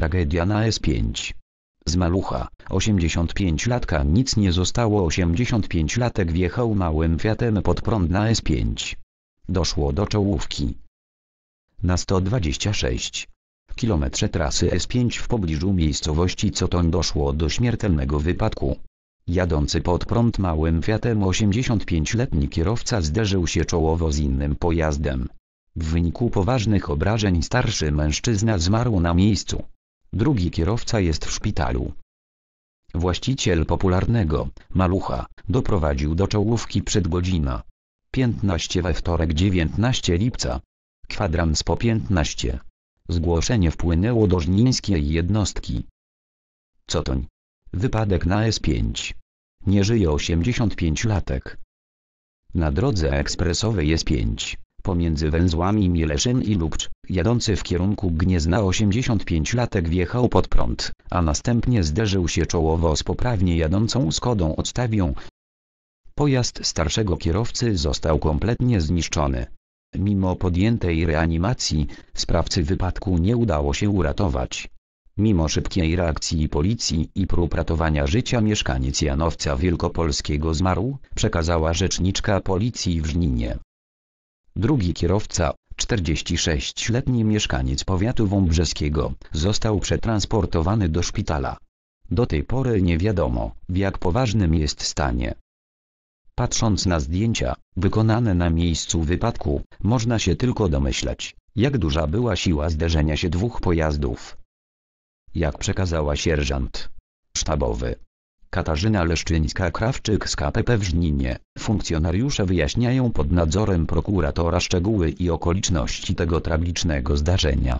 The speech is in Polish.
tragedia na S5. Z malucha, 85-latka nic nie zostało 85-latek wjechał małym Fiatem pod prąd na S5. Doszło do czołówki. Na 126 km trasy S5 w pobliżu miejscowości Coton doszło do śmiertelnego wypadku. Jadący pod prąd małym Fiatem 85-letni kierowca zderzył się czołowo z innym pojazdem. W wyniku poważnych obrażeń starszy mężczyzna zmarł na miejscu. Drugi kierowca jest w szpitalu. Właściciel popularnego, Malucha, doprowadził do czołówki przed godzina 15 we wtorek 19 lipca. Kwadrans po 15. Zgłoszenie wpłynęło do żnińskiej jednostki. Co toń? Wypadek na S5. Nie żyje 85 latek. Na drodze ekspresowej S5. Pomiędzy węzłami Mieleszyn i Lubcz, jadący w kierunku Gniezna 85-latek wjechał pod prąd, a następnie zderzył się czołowo z poprawnie jadącą Skodą Octavią. Pojazd starszego kierowcy został kompletnie zniszczony. Mimo podjętej reanimacji, sprawcy wypadku nie udało się uratować. Mimo szybkiej reakcji policji i prób ratowania życia mieszkaniec Janowca Wielkopolskiego zmarł, przekazała rzeczniczka policji w Żninie. Drugi kierowca, 46-letni mieszkaniec powiatu wąbrzeskiego, został przetransportowany do szpitala. Do tej pory nie wiadomo, w jak poważnym jest stanie. Patrząc na zdjęcia, wykonane na miejscu wypadku, można się tylko domyślać, jak duża była siła zderzenia się dwóch pojazdów. Jak przekazała sierżant sztabowy, Katarzyna Leszczyńska-Krawczyk z KPP w Żninie. Funkcjonariusze wyjaśniają pod nadzorem prokuratora szczegóły i okoliczności tego tragicznego zdarzenia.